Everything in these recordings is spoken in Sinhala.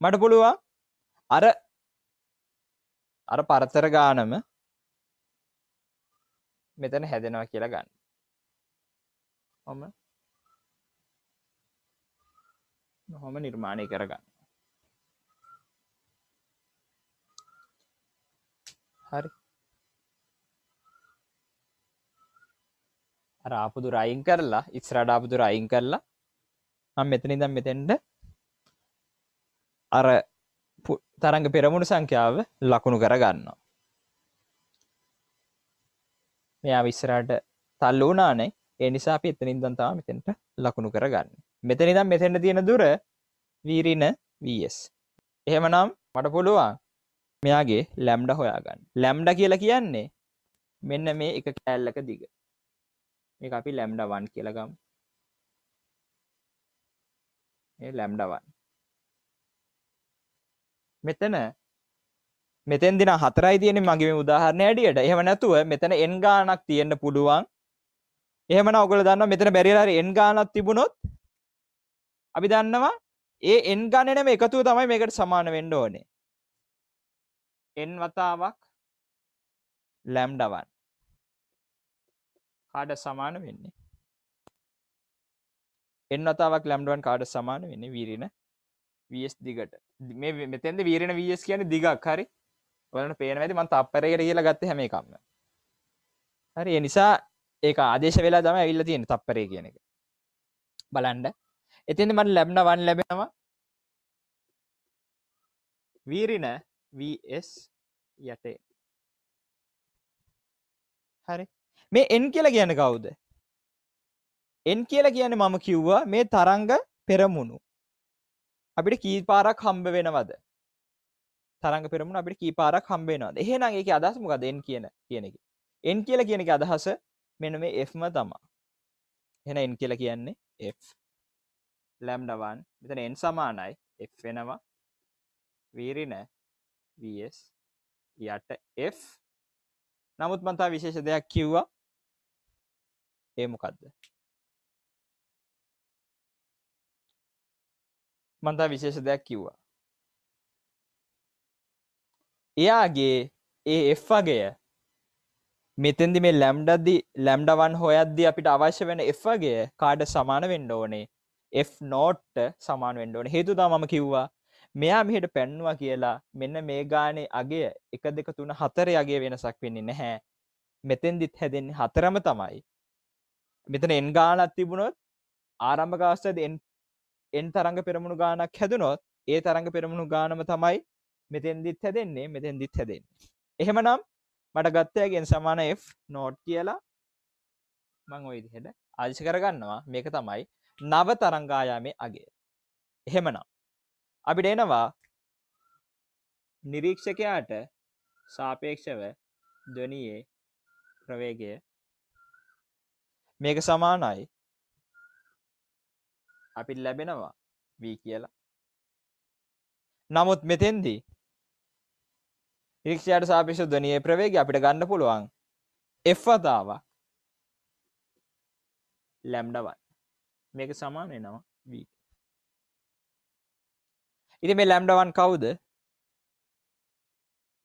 මට පුළුවන් අර අර පරතර ගානම මෙතන හැදෙනවා කියලා ගන්න හොම නොහොම නිර්මාණය කරගන්න හරි අර ආපුදුර අයින් කරලා ඉස්රාඩ ආපුදුර අයින් කරලා මම මෙතන ඉඳන් මෙතෙන්ට අර තරඟ පෙරමුණු සංඛ්‍යාව ලකුණු කරගන්නවා මෙයා විස්සරට තල්ල වනානේ ඒ නිසා අපි එතනින් දන්තාව මෙතෙන්ට ලකුණු කරගන්න මෙතනි දම් මෙතෙන්ට තියෙන දුර වීරින වස් එහෙමනම් මට පුළුවන් මෙයාගේ ලැම්ඩ හොයාගන්න ලැම්ඩ කියලා කියන්නේ මෙන්න මේ එක කෑල්ලක දිග මේ අපි ලැම්ඩවන් කියලගම් ලැම්ඩවන් මෙතන මෙතෙන් දින හතරයි තියෙන මගේ උදාහරණය ඇඩියට එහෙම නැතුව මෙතන එන් ගානක් තියෙන්න පුළුවන් එහෙම ඔගල දන්න මෙතන බැරිලාරි එන් ගානක් තිබුණොත් අපි දන්නවා ඒ එන් ගණනම එකතුව තමයි මේකට සමාන වෙන්න ඕනේ එන් වතාවක් ලැම්ඩවන් කාඩ සමාන වෙන්නේ එන් වතාවක් ලැම්ඩුවන් කාඩ සමාන වෙන්නේ වීරිණ වස් දිගට මේ මෙතැද වීරෙන වස් කියන දිගක් හරි වලන පේන ඇති මන් තප්පරයට කියලා ගත්ත හැම එකක්ම හරි එනිසා ඒක ආදේශ වෙලා තම ඇවිල්ල තියෙන තප්පරේ කියන එක බලන්ඩ එතින් මට ලැබ්න වන් ලැබෙනවා වීරින වස් යටේ හරි මේ එන් කියලා කියන කවුද එන් කියලා කියන මම කිව්වා මේ තරංග පෙරමුණු අපිට කී පාරක් හම්බ වෙනවද තරග පෙරමුණ අපිට කී පාරක් හම්බේනවාද එහෙනම් ඒක අදහස මොකද එන් කියන කියන එක එන් කියලා කියන එක අදහස මෙන්න මේ Fම තමා එහෙනම් එන් කියලා කියන්නේ F lambda 1 මෙතන n සමානයි F වෙනවා වීරින vs යට F නමුත් මම තව විශේෂ දෙයක් කිව්වා ඒ මොකද්ද මන්තා විශේෂ දෙයක් කිව්වා එයාගේ ඒ එ්වාගේය මෙතන්දි මේ ලැම්ඩදදි ලැම්ඩවන් හොයද්දි අපිට අවශ්‍ය වෙන එ්වාගේ කාඩ සමාන වෙන්ඩ ඕනේ එෆ් නෝට්ට සමාන වෙන්ඩ ඕන හේතුදා මම කිව්වා මෙයා මෙහිට පැන්වා කියලා මෙන්න මේ ගානේ අගේ එක දෙක තුන හතර යගේ වෙනසක් වෙන්නේ නැහැ මෙතෙන්දිත් හැදෙන්නේ හතරම තමයි මෙතන එන් ගානත් තිබුණොත් ආරම්භකාස්ටද එන් එන් තරඟ පෙරමුණු ගානක් හැදුනොත් ඒ තරඟ පෙරමුණු ගානම තමයි මෙතෙන්දිත් හැදෙන්නේ මෙතෙන්දිත් හැදෙන්නේ එහෙමනම් මට ගත්තයගෙන් සමාන F නෝට් කියලා මං ඔය විදිහට ආදිශ කරගන්නවා මේක තමයි නව තරංගායාමේ අගේ එහෙමනම් අපිට එනවා නිරීක්ෂකයාට සාපේක්ෂව දොනියේ ප්‍රවේගය මේක සමානයි අපිට ලැබෙනවා වී කියලා නමුත් මෙතෙන්දී රික්ෂයට සාපිෂ ධනය ප්‍රවේග අපිට ගන්න පුළුවන් එවතාව ලැම්ඩවන් මේක සමාන එනවා වී ඉති මේ ලැම්ඩවන් කවුද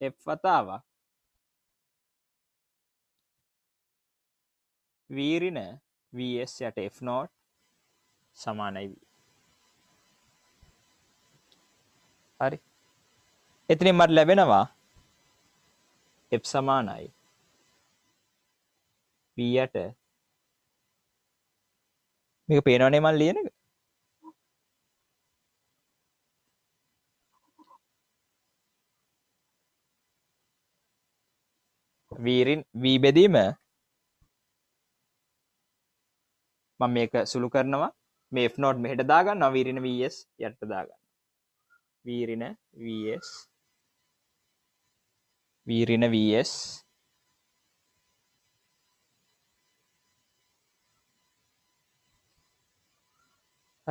එවතාව වීරින වස් යට F නෝට් සමානයි v හරි එතනින් මට ලැබෙනවා f සමානයි v යට මේක පේනවනේ මම ලියන එක වීරින් වී බෙදීම මම මේක සුළු කරනවා මේ ෆ්නෝඩ් මෙහට දාගන්න අවීරෙන වස් යට දාගන්න වීරින වස් වීරින වස්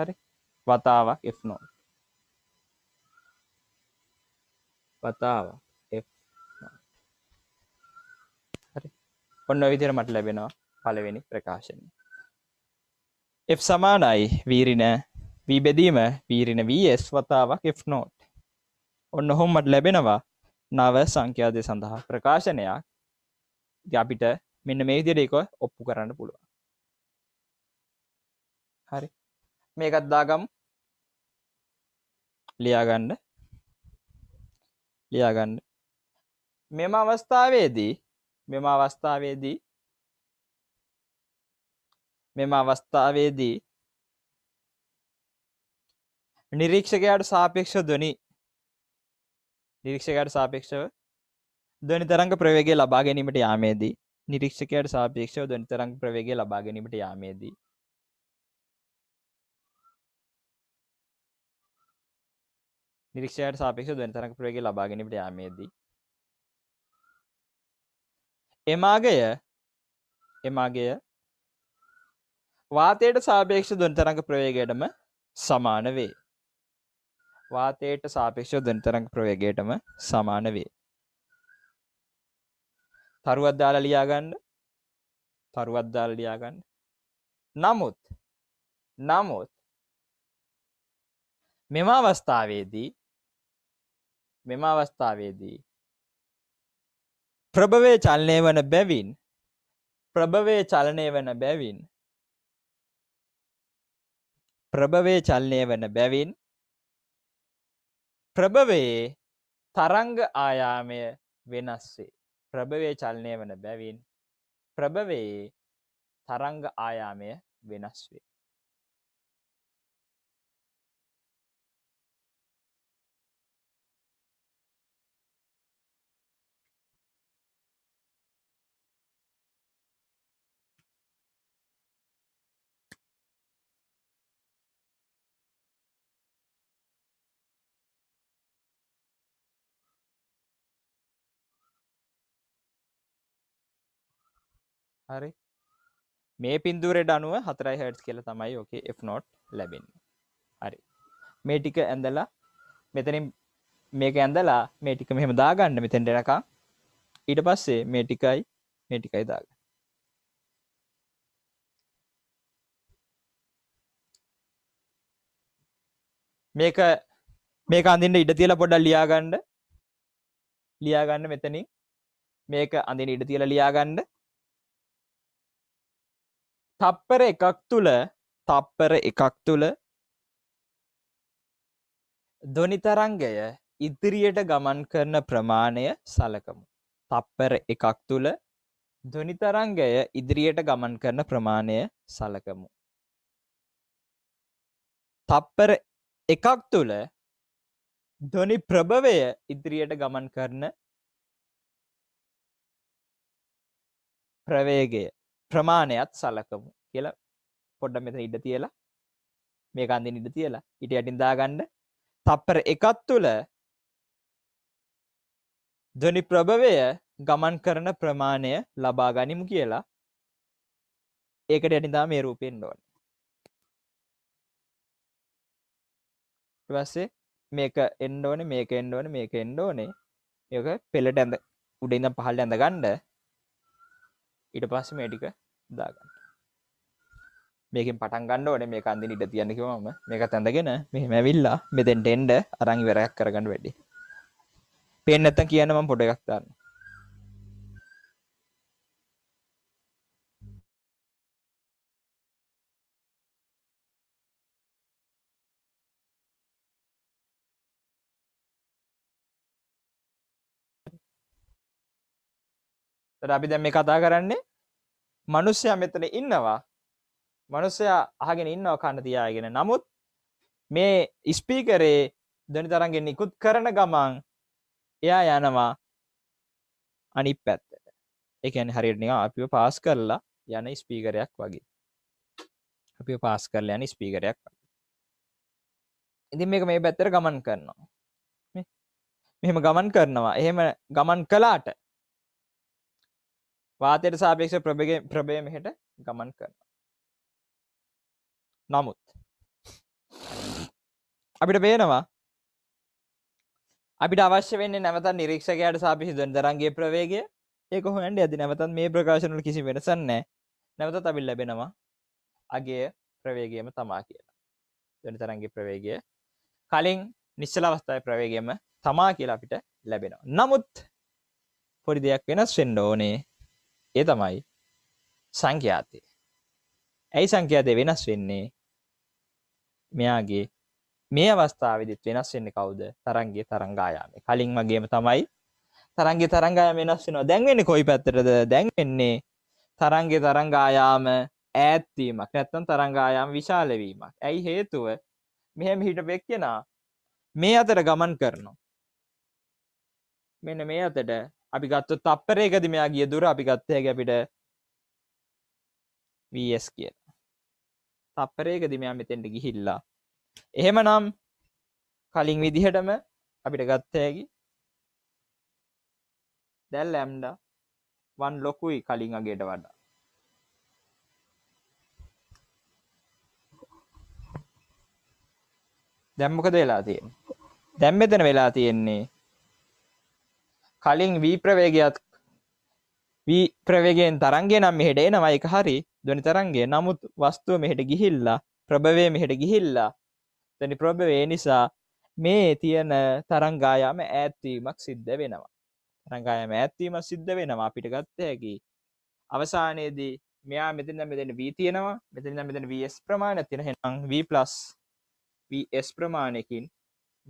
හරි වතාවක් එ නෝ වතාව හරි ඔන්න විදිර මට ලැබෙනවා පලවෙනි ප්‍රකාශනය F සමානයි වීරින වීබෙදීම වීරින වස් වතාවක් F නෝට් ඔන්න හොම්මට ලැබෙනවා නව සංඛ්‍යාදය සඳහා ප්‍රකාශනයක් ගැපිට මෙන්න මේ විදිරේක ඔප්පු කරන්න පුළුවන් හරි මේකත් දාගම් ලියාගන්න ලියාගන්න මෙම අවස්ථාවේදී මෙම අවස්ථාවේදී මෙම අවස්ථාවේදී නිරීක්ෂකයාට සාපේක්ෂ දොනි නිරීක්ෂකයට සාපේක්ෂව දොනි තරංග ප්‍රවේගේ ලබා ගැනීමට යාමේදී නිරීක්ෂකයට සාපේක්ෂව දොනි තරංග ප්‍රවේගේ ලබා ගැනීමට යාමේදී නිරීක්ෂයට සාපේක්ෂ දොනි තරංග ප්‍රවේගේ ලබා ගැනීමට යාමේදී එමාගය එමාගය වාතයට සාපේක්ෂ දොන්තරංග ප්‍රවේගයටම සමාන වේ. වාතයට සාපේක්ෂ දොන්තරංග ප්‍රවේගයටම සමාන වේ. තරුවක් දාලා ලියාගන්න. තරුවක් දාලා ලියාගන්න. නමුත් නමුත් මෙම අවස්ථාවේදී මෙම අවස්ථාවේදී ප්‍රභවය චලනය වන බැවින් ප්‍රභවය චලනය වන බැවින් ප්‍රභවය චලනය වන බැවින් ප්‍රභවයේ තරංග ආයාමය වෙනස් වේ ප්‍රභවය චලනය වන බැවින් ප්‍රභවයේ තරංග ආයාමය වෙනස් වේ හරි මේ පින්දුරෙඩ අනුව හතරයි හටස් කියල තමයි ඕක එනොට් ලැබෙන් හරි මේ ටික ඇඳලා මෙතනින් මේක ඇඳලා මේ ටික මෙහෙම දාගන්න මෙතෙන් ඩෙනකා ඊට පස්සේ මේ ටිකයි මේ ටිකයි දාග මේක මේක අඳින්න ඉඩ තියලා පොඩ්ඩක් ලියාගන්න ලියාගන්න මෙතනින් මේක අඳින්න ඉඩ තියලා ලියාගන්න තප්පර එකක් තුළ තප්පර එකක් තුළ දොනිතරංගය ඉදිරියට ගමන් කරන ප්‍රමාණය සලකමු. තප්පර එකක් තුළ දොනිතරංගය ඉදිරියට ගමන් කරන ප්‍රමාණය සලකමු. තප්පර එකක් තුළ දොනි ප්‍රභවය ඉදිරියට ගමන් කරන ප්‍රවේගය ප්‍රමාණයත් සලකමු කියලා පොඩ්ඩ මෙතන ඉඩ තියලා මේ කන්දෙන් ඉඩ තියලා ඉට යටින් දාගන්න තප්පර එකත් තුළ ධනි ප්‍රභවය ගමන් කරන ප්‍රමාණය ලබා ගනිමු කියලා ඒකට යටිදා මේ රූපෙන් ඩෝන වස්සේ මේක එන්ඩෝන මේක එන්ඩෝන මේක එන්ඩෝනේ යක පෙළට ඇඳ උඩ ඉඳ පහල් ඇඳ ගණ්ඩ ඉට පස්ස මේටික දාගන්න මේකින් පටන් ගන්න ඕන මේ කන්දි ඉට තියන්න කිවම මේක තැඳගෙන මේ මැවිල්ලා මෙතෙන්ට එන්ඩ අරං වැරයක් කරගන්න වැඩි පෙන් ඇත්තන් කියන්නම පොඩ එකක් තරන්න අපි දැම් මේ කතා කරන්නේ මනුස්සයා මෙතන ඉන්නවා මනුස්සයා අහගෙන ඉන්නව කන්න තියාගෙන නමුත් මේ ස්පීකරේ දනි තරන්ගෙන් නිකුත් කරන ගමන් එයා යනවා අනිත් පැත්තට එකන් හරිනිවා අපිව පාස් කරලා යන ස්පීකරයක් වගේ අපි පාස් කරලා යන ස්පීකරයක් වගේ ඉතින් මේක මේ පැත්තර ගමන් කරනවා මෙහෙම ගමන් කරනවා එහෙම ගමන් කලාට වාතයට සාපේක්ෂ ප්‍රභගේ ප්‍රභය මෙහෙට ගමන් කරන නමුත් අපිට පේනවා අපි අවශ්‍ය වෙන්න නැවත නිරීක්ෂකයට සාපිසි දන්දරන්ගේ ප්‍රවේගය ඒක හොන්ට ඇති නැවතත් මේ ප්‍රකාශනල කිසි වෙනසන්නෑ නැවත තබිල් ලැබෙනවා අගේ ප්‍රවේගයම තමා කියලා දනිතරන්ගේ ප්‍රවේගය කලින් නිශ්චල අවස්ථායි ප්‍රවේගයම තමා කියලා අපිට ලැබෙනවා නමුත් පොඩි දෙයක් වෙනස් වෙන්න ඕනේ ඒ තමයි සංඛ්‍යාතය. ඇයි සංඛ්‍යාතය වෙනස් වෙන්නේ? මෙයාගේ මේ අවස්ථාවේදීත් වෙනස් වෙන්නේ කවුද? තරංගයේ තරංගායාමය. කලින් වගේම තමයි තරංගයේ තරංගායාම වෙනස් වෙනවා. දැන් වෙන්නේ කොයි පැත්තටද? දැන් වෙන්නේ තරංගයේ තරංගායාම ඈත් වීමක්. නැත්නම් තරංගායාම විශාල වීමක්. ඇයි හේතුව? මෙහෙම හිටපෙක් කෙනා මේ අතර ගමන් කරනවා. මෙන්න මේ අතට අපි ගත්ත තප්පරේකද මෙයා ගිය දුර අපි ගත්තය ගැපිට වස් කිය තප්පරේකද මෙයා මෙතෙන්ට ගිහිල්ලා එහෙම නම් කලින් විදිහටම අපිට ගත්තයකි දැල් ඇම්ඩ වන් ලොකුයි කලින් අගේට වඩා දැම්මකද වෙලා තියෙන් දැම් මෙතන වෙලා තියෙන්නේ කලින් වී ප්‍රවේගයත් වී ප්‍රවේගෙන් තරන්ගේ නම් මෙහෙට එනවා එක හරි දොනි තරන්ගේ නමුත් වස්තුව මෙහෙට ගිහිල්ලා ප්‍රභවය මෙහෙට ගිහිල්ලා තනි ප්‍රභවේ නිසා මේ තියෙන තරංගායාම ඈත්වීමක් සිද්ධ වෙනවා තරංගායම ඇත්වීම සිද්ධ වෙනවා අපිට ගත්ත හැකි අවසානයේදී මෙයා මෙතින මෙතන වී තියෙනවා මෙතින මෙතන වස් ප්‍රමාණ තියෙන හෙනම් වස් වස් ප්‍රමාණයකින්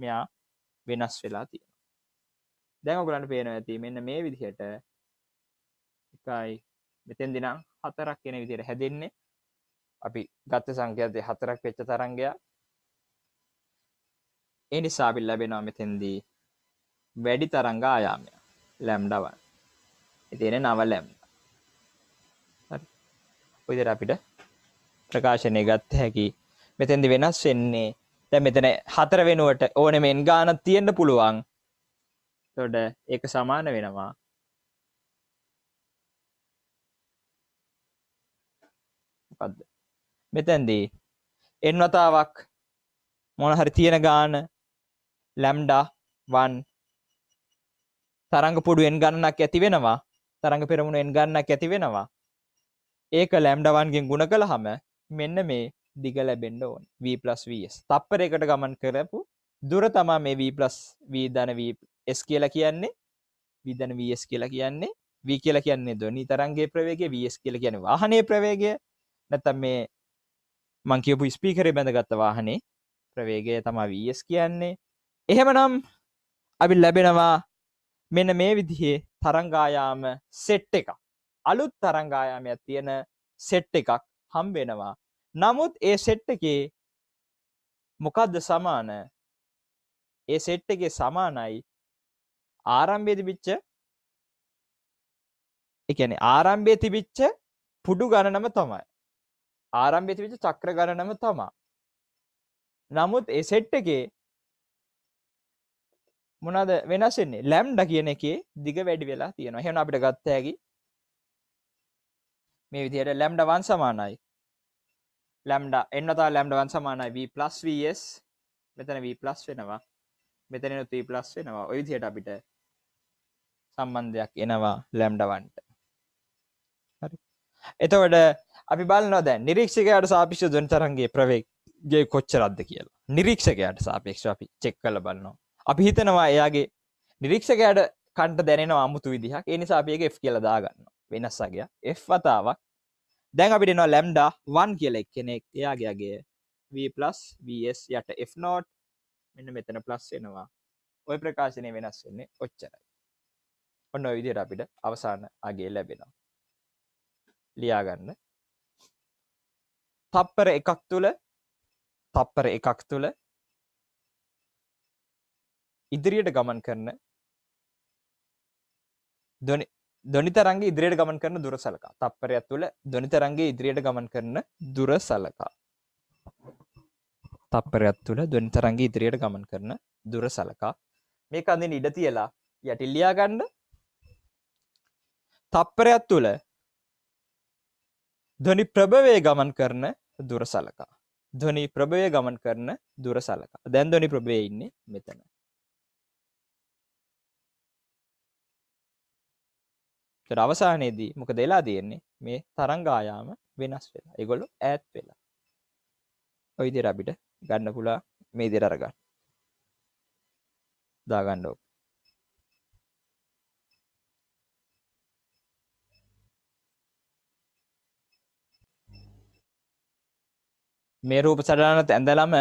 මෙයා වෙනස් වෙලා තියෙන දැන් ඔගලන්ට පේන ඇති මෙන්න මේ විදිහට එකයි මෙතෙන් දිනම් හතරක් කියන විදිහට හැදෙන්නේ අපි ගත්ත සංඛ්‍යාතය හතරක් වෙච්ච තරංගයක් ඒ නිසා අපි ලැබෙනවා මෙතෙන්දී වැඩි තරංග ආයාමය ලැම්ඩවන් එතින නව ලැම් විදිර අපිට ප්‍රකාශනය ගත්ත හැකි මෙතැදි වෙනස් වෙන්නේ දැ මෙතන හතර වෙනුවට ඕනෙමෙන් ගානත් තියෙන්ට පුළුවන් තොඩ ඒක සමාන වෙනවා මොකක්ද මෙතැන්දී එන් වතාවක් මොන හරි තියෙන ගාන ලැම්ඩා වන් තරඟ පුඩු එන් ගන්නක් ඇති වෙනවා තරඟ පෙරමුණු එන් ගන්නක් ඇති වෙනවා ඒක ලැම්ඩවන්ගෙන් ගුණ කළහම මෙන්න මේ දිග ලැබෙන්ඩ ඕන් වීස් තප්පරයකට ගමන් කරපු දුර තමා මේ වීස් වී ධන S කියලා කියන්නේ විදන වස් කියලා කියන්නේ වී කියලා කියන්නේ දොනි තරන්ගේ ප්‍රවේගේ වස් කියල කියන වාහනය ප්‍රවේගය නැතම් මේ මංකිවපු ස්පීකර බැඳගත්ත වාහනේ ප්‍රවේගය තමා වස් කියන්නේ එහෙමනම් අපි ලැබෙනවා මෙන්න මේ විදිහේ තරංගායාම සෙට් එක අලුත් තරංගායාමයක් තියෙන සෙට් එකක් හම්බෙනවා නමුත් ඒ සෙට් එකේ මොකක්ද සමාන ඒ සෙට් එකේ සමානයි ආරම්භයේ තිබිච්ච ඒ කියන්නේ ආරම්භයේ තිබිච්ච පුඩු ගණනම තමයි. ආරම්භයේ තිබිච්ච චක්‍ර ගණනම තමයි. නමුත් ඒ සෙට් එකේ මොනවාද වෙනස් වෙන්නේ? ලැම්ඩා කියන එකේ දිග වැඩි වෙලා තියෙනවා. එහෙනම් අපිට ගත්ත හැකි මේ විදිහට ලැම්ඩා 1 සමානයි ලැම්ඩා එන්නතා ලැම්ඩා 1 සමානයි v vs මෙතන v වෙනවා මෙතන v වෙනවා ඔය විදිහට අපිට සම්බන්ධයක් එනවා ලැම්ඩවන්ට එතවට අපි බල නොද නිරීක්ෂකයට සාපිෂ දුන්තරන්ගේ ප්‍රවේක්ගේ කොච්චරද්ද කියලා නිරීක්ෂකයට සාපේක්ෂ අපි චෙක් කල බලන්නවා අපි හිතනවා එයාගේ නිරීක්ෂකයට කන්ට දැනෙන අමුතු විදිහක් එනි සාපියගේ එ් කියල දාගන්න වෙනස්සගේ එ් වතාවක් දැන් අපිට නවා ලැම්ඩා වන් කියල එක් කෙනෙක් එයාගේගේ වස් යට එ් නෝට් මෙන්න මෙතන ප්ලස් වෙනවා ඔය ප්‍රකාශනය වෙනස් වෙන්නේ ඔච්චරයි ඔන්න විදියට අපිට අවසාන අගේ ලැබෙනවා ලියාගන්න තප්පර එකක් තුළ තප්පර එකක් තුළ ඉදිරියට ගමන් කරන දොනිතරන්ගේ ඉදිරියට ගමන් කරන දුර සලකා තප්පරය තුළ දොනිතරන්ගේ ඉදිරියට ගමන් කරන දුර සලකා තප්පරයක් තුළ දොනිතරන්ගේ ඉදිරියට ගමන් කරන දුර සලකා මේ අඳින් ඉඩ තියලා යටිල්ලියා ගණ්ඩ තත්පරයක් තුළ ධනි ප්‍රභවය ගමන් කරන දුර සලකා ධනි ප්‍රභවය ගමන් කරන දුර සලකා දැන් ධනි ප්‍රභය ඉන්නේ මෙතන අවසානයේදී මොකද වෙලා තියෙන්නේ මේ තරංගායාම වෙනස් වෙලා ඒගොල්ලෝ ඈත් වෙලා ඔය විදිහට අපිට ගන්න පුළුවන් මේ විදිහට අරගන්න දාගන්න ඕක මේ රූප සටහනත් ඇඳලම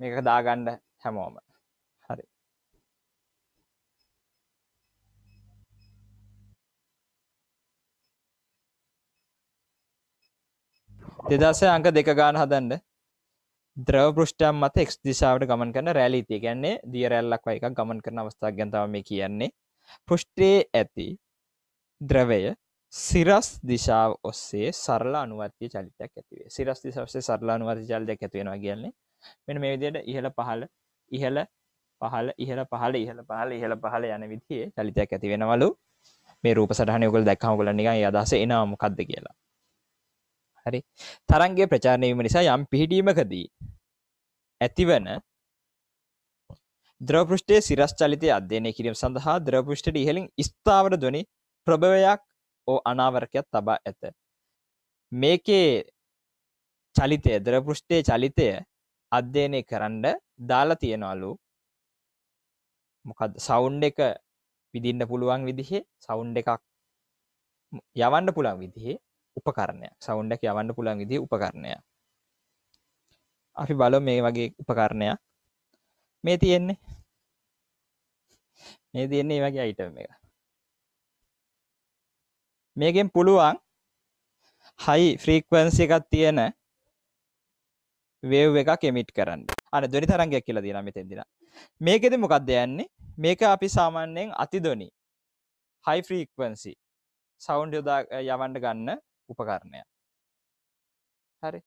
මේක දාගන්න හැමෝම හරි දෙදසේ අංක දෙක ගාන හදන්න ද්‍රව පෘෂ්ටම් මත එක් දිශාවට ගමන් කරන රැලිති ගැන්නේ දිය රැල්ලක් වයි එකක් ගමන් කරන අවස්ථාක් ගැන්තාව මේ කියන්නේ පෘෂ්ටේ ඇති ද්‍රවය සිරස් දිශාව ඔස්සේ සරල අනුවත්ය චලිතයක් ඇතිවේ සිරස් දිසාසේ සරල අනුවති චලිතයක් ඇතිවෙනවා කියන්නේ මෙන මේ විදියට ඉහළ පහළ ඉහළ පහළ ඉහළ පහළ ඉහළ පහළ ඉහළ පහළ යන විදිහේ චලිතයක් ඇති වෙනවලු මේ රූප සටහනයකුල් දැක්හම කල නිකන් අදස එනවා මොකක්ද කියලා හරි තරන්ගේ ප්‍රචාරණයවීම නිසා යම් පිහිටීමකදී ඇතිවන ද්‍රපෘෂ්ටේ සිරස් චලිතය අධ්‍යයනය කිරීම සඳහා ද්‍රපෘෂ්ටට ඉහලින් ස්ථාවට දොනි ප්‍රභවයක් ඕ අනාවරකයක් තබා ඇත. මේකේ චලිතය දරපෘෂ්ටය චලිතය අධ්‍යයනය කරන්න දාලා තියෙනවලු මොකද සෞන්් එක විදින්න පුළුවන් විදිහේ සෞන්් එකක් යවන්න පුළන් විදිහේ උපකරණය සෞන්්ඩක් යවන්න පුළන් විදි උපකරණය අපි බලො මේ වගේ උපකරණයක් මේ තියෙන්නේ මේ තියෙන්නේ වගේ අයිටම එක මේකෙන් පුළුවන් හයි ෆ්‍රීක්වන්සි එකක් තියෙන වේව් එක කෙමිට් කරන්න අන දොනි තරගයක් කියලා දින මෙතෙදින මේකෙද මොකක්ද යන්නේ මේක අපි සාමාන්‍යයෙන් අතිදොනි හයි ෆ්‍රීක්වන්සි සෞන්් යොදා යවන්ඩ ගන්න උපකරණය හරි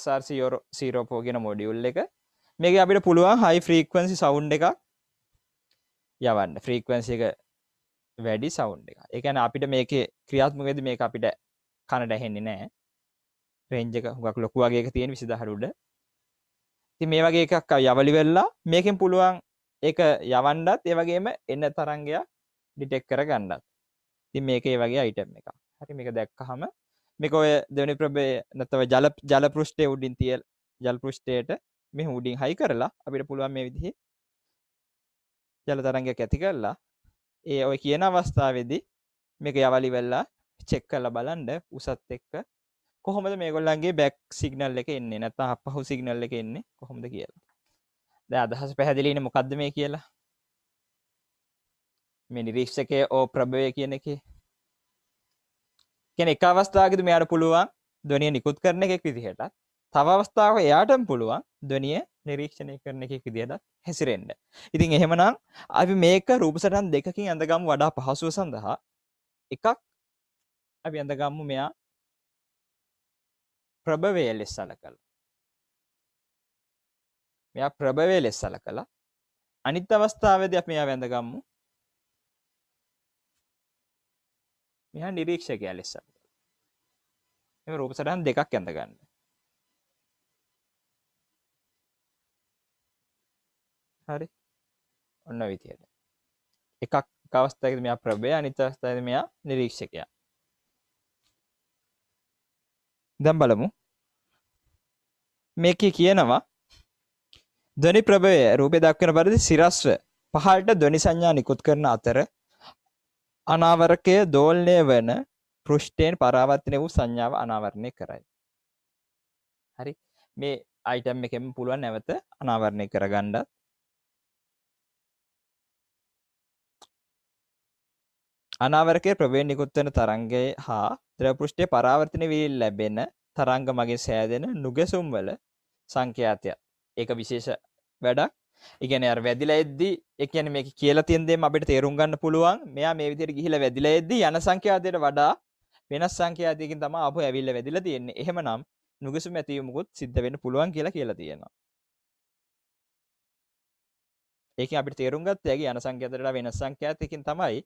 SRCෝ සීරෝපෝ ගෙන මොඩියුල් එක මේක අපිට පුළුවන් හයි ෆ්‍රීක්වන්සි සෞන්් එක යවන්න ෆ්‍රීක්වන්සි එක වැඩි සවුන්් එක එකන අපිට මේක ක්‍රියාත්මකද මේක අපිට කණට ඇහෙන්නේ නෑ රෙන්ජක හුගක් ලොකුවගේ තියෙන විසිදහරුඩ ති මේ වගේ එකක් යවලි වෙල්ලා මේකෙන් පුළුවන් එක යවන්ඩත් ඒවගේම එන්න තරංගයක් ඩිටෙක් කර ගණ්ඩත් ති මේකේ වගේ අයිටම් එක හරි මේක දැක්කහම මේක ඔය දෙනි ප්‍රබේ නැතව ජල ජල පෘෂ්ටේ උඩින් තියල් ජල් පෘෂ්ටේට මේ හුඩින් හයි කරලා අපිට පුළුවන් මේ විදිහේ ජල තරංගයක් ඇති කරලා ඒ ඔය කියන අවස්ථාවේදී මේක යවලි වෙල්ලා චෙක් කරලා බලන්න උසත් එක්ක කොහොමද මේගොල්ලන්ගේ බැක් සිගනල් එක එන්නේ නැත්නම් අපහු සිගනල් එක එන්නේ කොහොමද කියලා. දැන් අදහස පැහැදිලි නේ මොකද්ද මේ කියලා? මේ නිරීක්ෂකය ඕ ප්‍රභවය කියන එකේ කියන එක අවස්ථාවකදී මෙයාට පුළුවන් ධ්වනිය නිකුත් කරන එකෙක් විදිහට තව අවස්ථාවක එයාටම පුළුවන් ධ්වනිය නිරීක්ෂණය කරන එක විදිහටත් හැසිරෙන්ඩ ඉතින් එහෙමනම් අපි මේක රූපසටන් දෙකකින් ඇඳගම් වඩා පහසුව සඳහා එකක් අපි ඇඳගම්මු මෙයා ප්‍රභවය ලෙස් සල කළ මෙයා ප්‍රභවය ලෙස් සල කළ අනිත් අවස්ථාවද අප මෙයා වැඳගම්මු මෙහා නිරීක්ෂකයා ලෙස එම රූප සටහන් දෙකක් ඇඳගන්න හරි ඔන්න විතියට එකක් අවස්ථයක මෙයා ප්‍රභය අනිත අවස්ථාද මෙයා නිරීක්ෂකයා දැම් බලමු මේක කියනවා දනි ප්‍රභය රූපය දක්වන පරිදි සිරස්ව පහල්ට දොනි සංඥා නිකුත් කරන අතර අනාවරකය දෝල්නය වන පෘෂ්ටයෙන් පරාවත්තනය වූ සංඥාව අනාවරණය කරයි හරි මේ අයිටම් එකෙන් පුළුවන් නැවත අනාවරණය කරගණ්ඩත් අනාවරකය ප්‍රවේෙන් නිකුත්වන තරන්ගේ හා ද්‍රපෘෂ්ටය පරාවර්තන වී ලැබෙන තරංග මගේ සෑදෙන නුගැසුම්වල සංඛ්‍යාතයක් ඒක විශේෂ වැඩක් ඉගෙන වැදිල එද්දි එකන මේ කියල තින්දේ අපට තේරුම් ගන්න පුළුවන් මෙයා මේ විදිර ගිහිල වැදිල එද්දි යන සංඛ්‍යාදයට වඩා වෙනස් සංඛ්‍යාතියකින් තම අප ඇවිල්ල වැදිල තියෙන්නේ එහෙමනම් නුගසු මැතිවමුකුත් සිද්ධ වෙන පුළුවන් කියලා කියලා තියෙනවා ඒක අපි තේරුම්ගත් ඇගේ යන සංඛ්‍යතරට වෙන සංඛ්‍යාතියකින් තමයි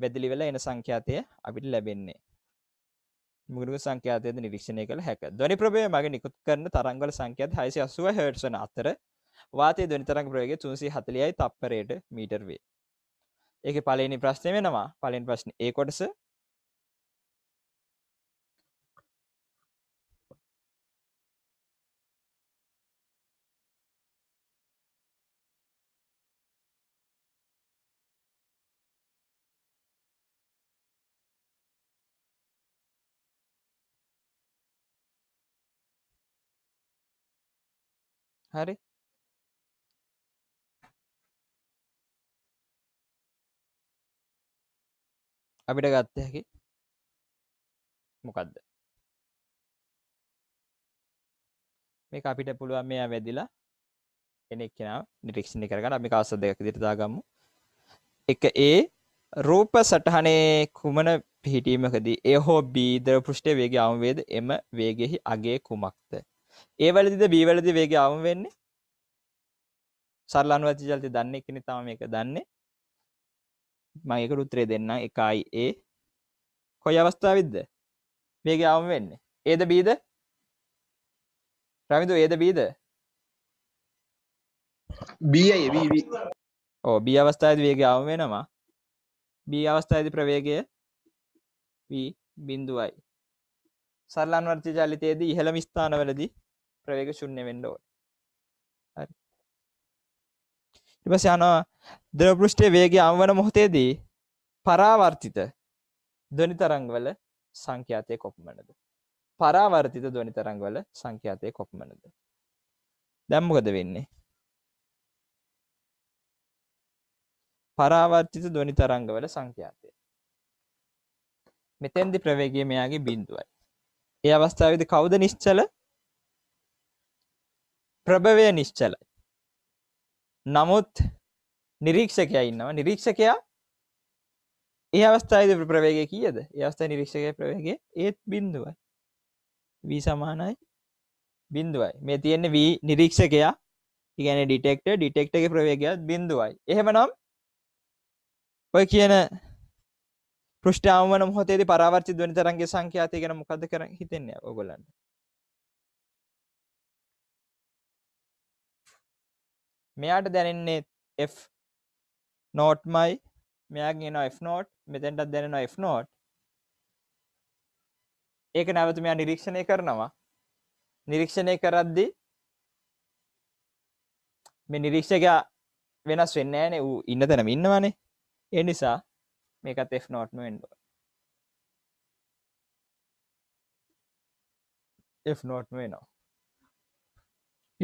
වැදිලි වෙලා එන සංඛ්‍යාතය අපිට ලැබෙන්නේ. මුගුරු සංඛ්‍යාතයද නිරීක්ෂණය කළ හැක. ධ්වනි ප්‍රභවය මගින් නිකුත් කරන තරංගවල සංඛ්‍යාත 680 හර්ට්ස් වන අතර වාතයේ ධ්වනි තරංග ප්‍රවේගය 340යි තත්පරයට මීටර් වේ. ඒකේ පළවෙනි ප්‍රශ්නේ වෙනවා. පළවෙනි ප්‍රශ්නේ A කොටස හරි අපිට ගත්ත හැකි මොකක්ද මේ අපිට පුළුවන් මෙයා වැදිලා කෙනෙක් කෙනාව නිරීක්ෂණය කරගන්න අපි කාස දෙකක් විදිහට දාගමු එක ඒ රූප සටහනේ කුමන පිහිටීමකදී ඒ හෝ බී ද්‍රව පෘෂ්ඨයේ වේගය අවම වේද එම වේගයෙහි අගය කුමක්ද ඒ වැලදිද බී වැලදි වේගය අවම වෙන්නේ සරල අනුවැති චලිතය දන්නේ එකනේ තමයි මේක දන්නේ මම ඒකට උත්තරේ දෙන්නම් 1යි a කොයි අවස්ථාවෙද්ද වේගය අවම වෙන්නේ ඒද බීද රවිදු ඒද බීද බයි බ ඕ බී අවස්ථාද වේගය අවම වෙනවා බී අවස්ථායිති ප්‍රවේගය බින්දුවයි සරලන්වර්ති චලිතයේදී ඉහළම ස්ථානවලදී ප්‍රවේග ශුන්‍ය වෙන්ඩෝ ඉපස යනවා ද්‍රපෘෂ්ටය වේග අම්වන මොහොතේදී පරාවර්තිත දොනි තරංගවල සංඛ්‍යාතය කොප්මනද පරාවර්තිත දොනි තරංගවල සංඛ්‍යාතය කොප්මනද දැම්මකද වෙන්නේ පරාවර්තිත දොනි තරංගවල සංඛ්‍යාතය මෙතැන්දි ප්‍රවේගය මෙයාගේ බින්දුවයි ඒ අවස්ථාවද කවුද නිශ්චල ප්‍රභවය නිශ්චලයි. නමුත් නිරීක්ෂකයා ඉන්නවා නිරීක්ෂකයා ඒ අවස්ථායිද ප්‍රවේග කියද අවස්ථා නිරීක්ෂකය ප්‍රවේගේ ඒත් බිඳුවයි වී සමානයි බිඳුවයි මේ තියෙන්න වී නිරීක්ෂකයා ඉගැන ඩිටෙක්ට ඩිටෙක්ටගේ ප්‍රවේගයක් බිඳුවයි එහෙමනම් ඔය කියන ප්‍රෂ්ාවන හොතේ පරාවර්චි දනි තරන්ගේ සංඛ්‍යාතිය ගැන මොකද කර හිතෙන්නේ ඔගොලන්න මෙයාට දැනෙන්නේ F නෝට්මයි මෙයාගෙන F නෝට් මෙතැන්ටත් දැනෙන F නෝට් ඒක නැවත මෙයා නිරීක්ෂණය කරනවා නිරීක්ෂණය කරද්දි මේ නිරීක්ෂකයා වෙනස් වෙන්න ෑනේ වූ ඉන්න තැනම ඉන්නවනේ ඒ නිසා මේකත් F නෝට්ම වෙන්ඩුව F නෝට් වෙනවා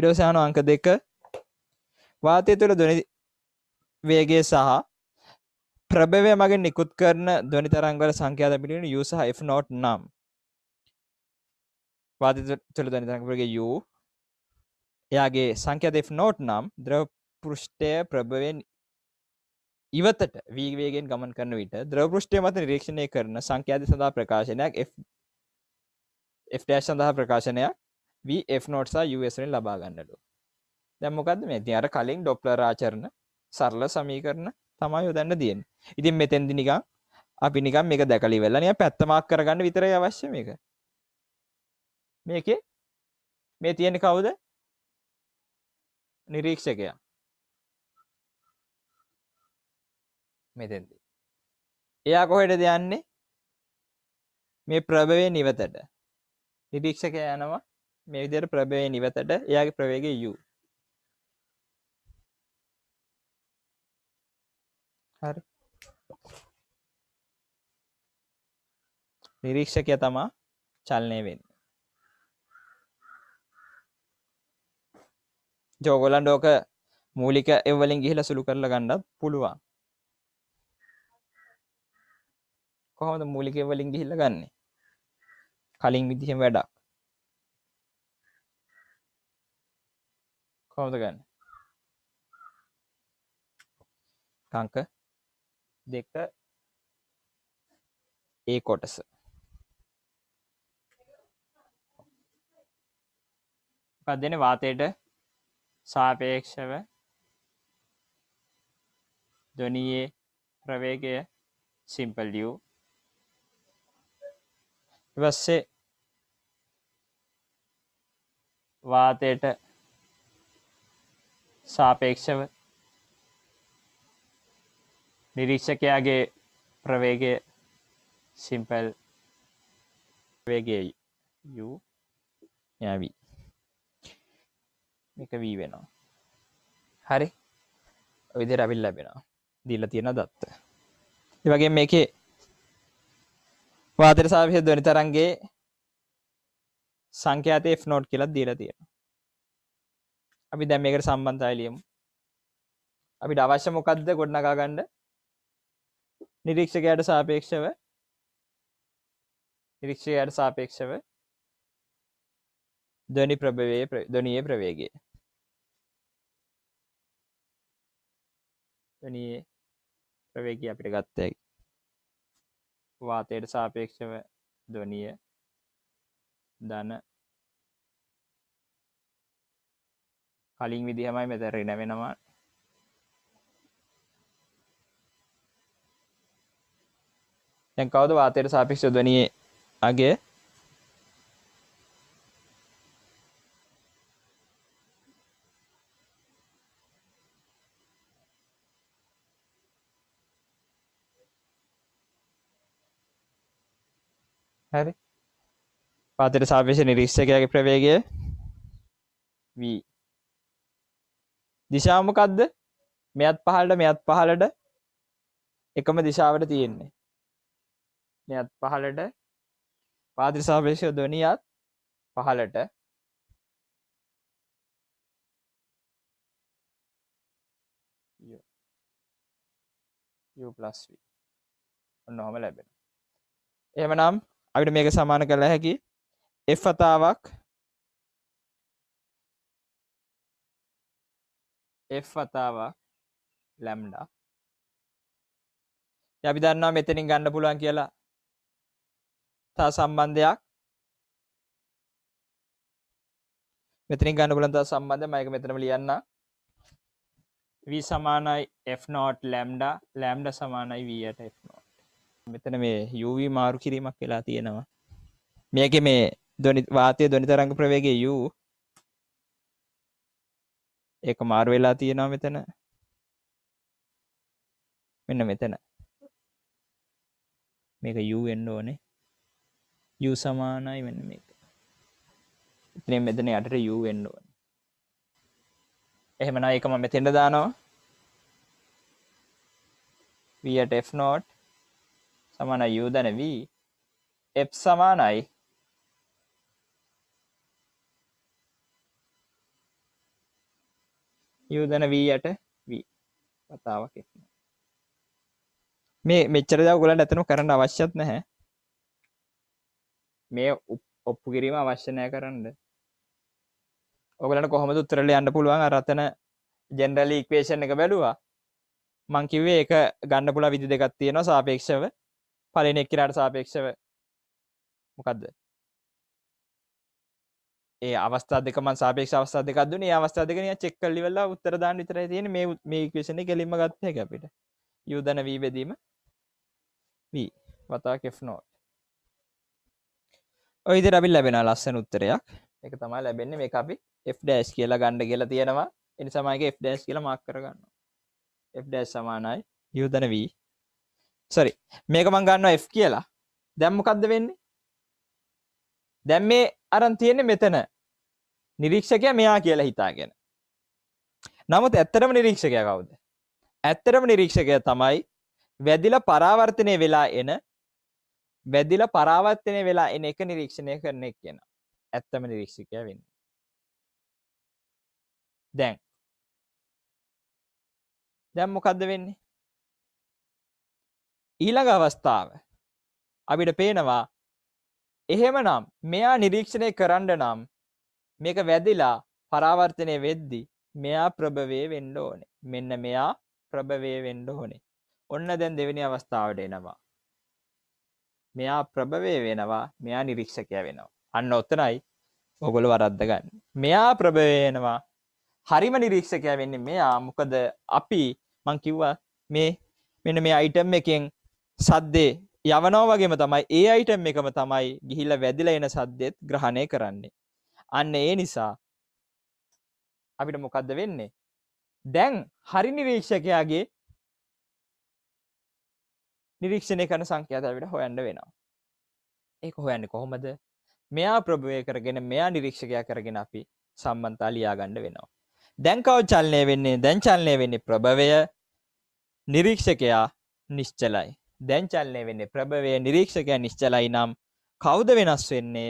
ඉඩවසාන අංක දෙක වාතය තුළ දොනි වේගේ සහ ප්‍රභවය මගින් නිකුත් කරන දොනි තරංගල සංඛ්‍යාත පිටින යු සහ F නෝට් නම් වාදි තුළ දොනි තරංගවලගේ යු එයාගේ සංඛ්‍යාත F නෝට් නම් ද්‍රව පෘෂ්ඨය ප්‍රභවයෙන් ඉවතට වීවේගෙන් ගමන් කරන විට ද්‍රවෘෂ්ටය මත නිරීක්ෂණය කරන සංඛ්‍යාති සඳහා ප්‍රකාශනයක් F සඳහා ප්‍රකාශනයක් වF නෝට්සා යුස්ෙන් ලබාගන්නලු දැමොකක්ද මේ ති අර කලින් ඩොප්ලරාචරණ සරල සමීකරණ තමයි යොදන්න තියෙන් ඉතින් මෙතැන්දි නිකං අපි නිකම් මේක දැකලි වෙල්ලනය පැත්තමක් කරගන්න විතර අවශ්‍ය මේක මේක මේ තියෙන කවුද නිරීක්ෂකයා මෙතැන්දි එයා කොහෙට දෙයන්නේ මේ ප්‍රභවේ නිවතට නිරීක්ෂක යනවා මේ විදිර ප්‍රභවේ නිවතට එයාගේ ප්‍රවේගේ යූ හරි නිරීක්ෂකය තමා චලනය වෙන්න ජෝගොලන්ඩ ඕක මූලික එවලින් ගිහිල සුළු කරල ගණ්ඩත් පුළුවන් කොහොමද මූලික එවලින් ගිහිල්ල ගන්නේ කලින් විදිහෙම වැඩක් කොහොමද ගන්න කංක දෙක ඒ කොටස පදන වාතයට සාපේක්ෂව දොනයේ ප්‍රවේගය සිම්පල්ලියූ ඉවස්සේ වාතයට සාපේක්ෂව නිරීක්ෂකයාගේ ප්‍රවේගය සිම්පල් වේගේ යවී එක වී වෙනවා හරි ඔයිද රැවිල් ලැබෙනවා දිල්ල තියෙන දත්ත වගේ මේකේ වාතර සාවිය දොනි තරන්ගේ සංඛ්‍යාතය ෆ්නෝට් කියලත් දීර තියෙන අපි දැම් මේකට සම්බන්ධයලියම් අපි අවශ්‍ය මොකක්ද ගොඩ්නකා ගණ්ඩ නිරීක්ෂකයට සාපේක්ෂව නිරීක්ෂකයට සාපේක්ෂව දනි ප්‍රභවේ දොනයේ ප්‍රවේගය දනයේ ප්‍රවේග අපිට ගත්තය වාතයට සාපේක්ෂව දොනිය දන කලින් විදිහමයි මෙත රෙන වෙනවා දැන් කවුද වාතයට සාපේක්ෂව ධ්වනියේ අගය හරි පාතයට සාපේෂ නිරීක්ෂකයාගේ ප්‍රවේගය වී දිශාමකක්ද මෙයත් පහලට මෙයත් පහලට එකම දිශාවට තියෙන්නේ ප්‍රශ්නයත් පහලට පාදිසාපේශය දොනියත් පහලට පලස්ව ඔන්න හොම ලැබෙන එහම නම් අපිට මේක සමාන කළ හැකි එ අතාවක් එ අතාවක් ලැම්ඩා යබි දන්නවා මෙතනින් ගන්න පුළුවන් කියලා තා සම්බන්ධයක් මෙතනින් ගන්න බලන් තා සම්බන්ධ මයක මෙතනම ලියන්න v සමානයි f not lambda lambda සමානයි v at f not මෙතන මේ uv මාරු කිරීමක් වෙලා තියෙනවා මේකේ මේ ධ්වනි වාතය ධ්වනි තරංග ප්‍රවේගය u ඒක මාරු වෙලා තියෙනවා මෙතන මෙන්න මෙතන මේක යු වෙන්න ඕනේ යු සමානයි වෙන මේක ඉතින් මෙතන යටට යු වෙන්න ඕන එහෙමනම් ඒක මම මෙතෙන්ට දානවා v at f not සමානයි u දන v f සමානයි යුදන වීයට වී කතාවක් මේ මෙච්චර දව ගොලට ඇතනු කරන්න අවශ්‍යත් නැහැ මේ ඔප්පු කිරීම අවශ්‍යනය කරන්න ඔගලට කොහොම උත්තරල යන්න පුළුවන් රතන ජෙන්ඩල ඉක්වේෂණ එක බැලුවා මංකිවේ එක ගන්න පුල විදි දෙකත් තියෙනවා සාපේක්ෂව පලනෙක් කිරට සාපේක්ෂව මොකක්ද ඒ අවස්ථා දෙකම සාපේක්ෂ අවස්ථා දෙකක් දුන්නේ අවස්ථා දෙකන චෙක්කල්ලි වෙලා උත්තර දාන්න විතර තියෙන මේ මේ ඉක්වේෂණ කෙලින්ම ගත්ත එක අපිට යුදන වී බෙදීම වී වතා කෙෆ්නෝ ඔයිද රබිල් ලැබෙන ලස්සන උත්තරයක් එක තමා ලැබෙන්න මේ අපි Fඩස් කියලා ගණ්ඩ කියලා තියෙනවා එනිසාමගේ Fඩස් කියලා මක් කරගන්න Fඩස් සමානයි යුදන වී සොරි මේක මං ගන්න F කියලා දැම්මකක්ද වෙන්නේ දැම් මේ අරන් තියෙන මෙතන නිරීක්ෂකය මෙයා කියලා හිතාගෙන නමුත් ඇත්තරම නිරීක්ෂකය කවුද ඇත්තරම නිරීක්ෂකය තමයි වැදිල පරාවර්තනය වෙලා එන වැදිල පරාවත්තනය වෙලා එන එක නිරීක්ෂණය කරනෙක් කියෙන ඇත්තම නිරීක්ෂිකය වෙන්න දැන් දැම් මොකක්ද වෙන්නේ ඊළඟ අවස්ථාව අපිට පේනවා එහෙම නම් මෙයා නිරීක්ෂණය කරන්න නම් මේක වැදිලා පරාවර්තනය වෙද්දි මෙයා ප්‍රභවය වෙන්ඩ ඕනේ මෙන්න මෙයා ප්‍රභවය වෙන්ඩ ඕනේ ඔන්න දැන් දෙවැනි අවස්ථාවට එනවා මෙයා ප්‍රභවය වෙනවා මෙයා නිරීක්ෂකය වෙනවා අන්න ඔත්තනයි ඔගොල වරද්ද ගන්න මෙයා ප්‍රභවයනවා හරිම නිරීක්ෂකය වෙන්නේ මෙයා මොකද අපි මං කිව්වා මේ මෙන මේ අයිටම් එකෙන් සද්දේ යවනෝ වගේම තමයි ඒ අයිටම් එකම තමයි ගිහිල්ල වැදිල එන සද්දෙත් ග්‍රහණය කරන්නේ අන්න ඒ නිසා අපිට මොකක්ද වෙන්නේ දැන් හරි නිරීක්ෂකයාගේ නිරීක්ෂණය කරන සංඛ්‍යාතාවට හොයන්න වෙනවා ඒක හොයන්න කොහොමද මෙයා ප්‍රභවය කරගෙන මෙයා නිරීක්ෂකයා කරගෙන අපි සම්බන්තා ලියාගණ්ඩ වෙනවා දැන්කව චල්නය වෙන්නේ දැංචල්නය වෙන්නේ ප්‍රභවය නිරීක්ෂකයා නිශ්චලයි දැංචල්නය වෙන්නේ ප්‍රභවය නිරීක්ෂකය නිශ්චලයි නම් කවුද වෙනස් වෙන්නේ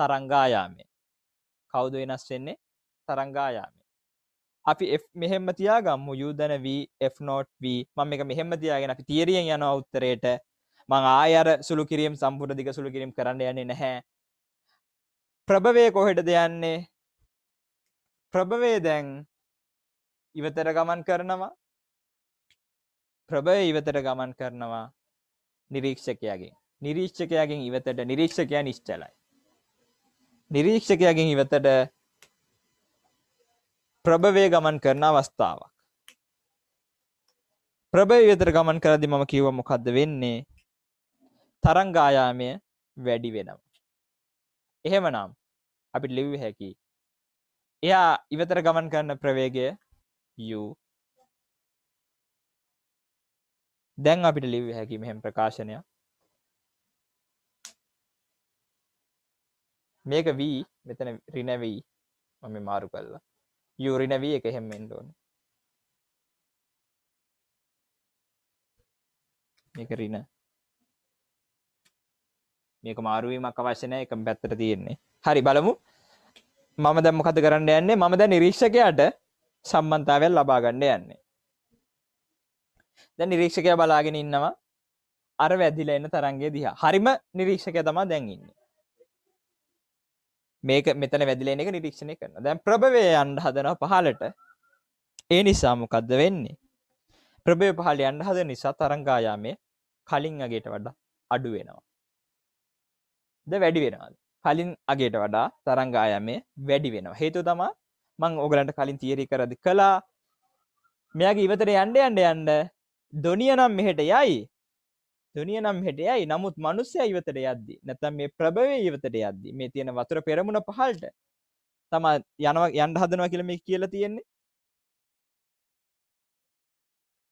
තරංගායාමේ කවුද වෙනස් වෙන්නේ තරංගායාමේ අපි මෙහෙම තියාගම්ම යුදන වF නෝට් වී මම එක මෙහෙම තියාගෙන අපි තීරියෙන් යන උත්තරයට මං ආයර සුළු කිරීම් සම්පුර දිග සුළු කිරීම් කරන්න යන්නේ නැහැ ප්‍රභවය කොහෙටද යන්නේ ප්‍රභවේ දැන් ඉවතර ගමන් කරනවා ප්‍රභය ඉවතර ගමන් කරනවා නිරීක්ෂකයාගෙන් නිරීක්ෂකයාගෙන් ඉවතට නිරීක්ෂකයා නිශ්චලයි නිරීක්ෂකයාගෙන් ඉවතට ප්‍රභවය ගමන් කරන අවස්ථාවක්. ප්‍රභය විතර ගමන් කරදි මම කිව මොකක්ද වෙන්නේ තරංගායාමය වැඩි වෙනවා. එහෙම නම් අපිට ලිව් හැකි එයා ඉවතර ගමන් කරන්න ප්‍රවේගය යු දැන් අපිට ලිව් හැකි මෙහෙම ප්‍රකාශනය මේක වී මෙතන රිනැවී මම මාරු කල්ලා යුරිනවී එක හෙම්මෙන්ට ඕන මේක රින මේක මාරුවීමක් අවශ්‍යනය එක පැත්තර තියෙන්නේ හරි බලමු මම දැම්ම කත කරන්න යන්නේ මම දැ නිරීක්ෂකයට සම්බන්තාවල් ලබාගණ්ඩ යන්නේ දැ නිරීක්ෂකය බලාගෙන ඉන්නවා අර වැදිල එන්න තරන්ගේ දිහා හරිම නිරීක්ෂකය තමා දැන්ඉන්නේ මේක මෙතන වැදිලෙන එක නිරීක්ෂණය කරන දැන් ප්‍රභවය යන්න හදනවා පහලට ඒ නිසා මොකද්ද වෙන්නේ ප්‍රභය පහල යන්න හදන නිසා තරංගායාමය කලින් අගේට වඩා අඩු වෙනවා ද වැඩි වෙනවාද කලින් අගේට වඩා තරංගායාමය වැඩි වෙනවා හේතුව තමා මං ඕගලන්ට කලින් තියරි කරද කළා මෙයාගේ ඉවතර යන්න යන්න යන්න දොනිය නම් මෙහෙට යයි දුනිය නම් හෙටයයි නමුත් මනුස්්‍ය ඉවතට යද්දි නැතම් මේ ප්‍රභවය ඉවතට යද්දි මේ තියෙන වතුර පෙරමුණ පහල්ට තම යනවා යන්ඩ හදනවා කියලම කියලා තියෙන්නේ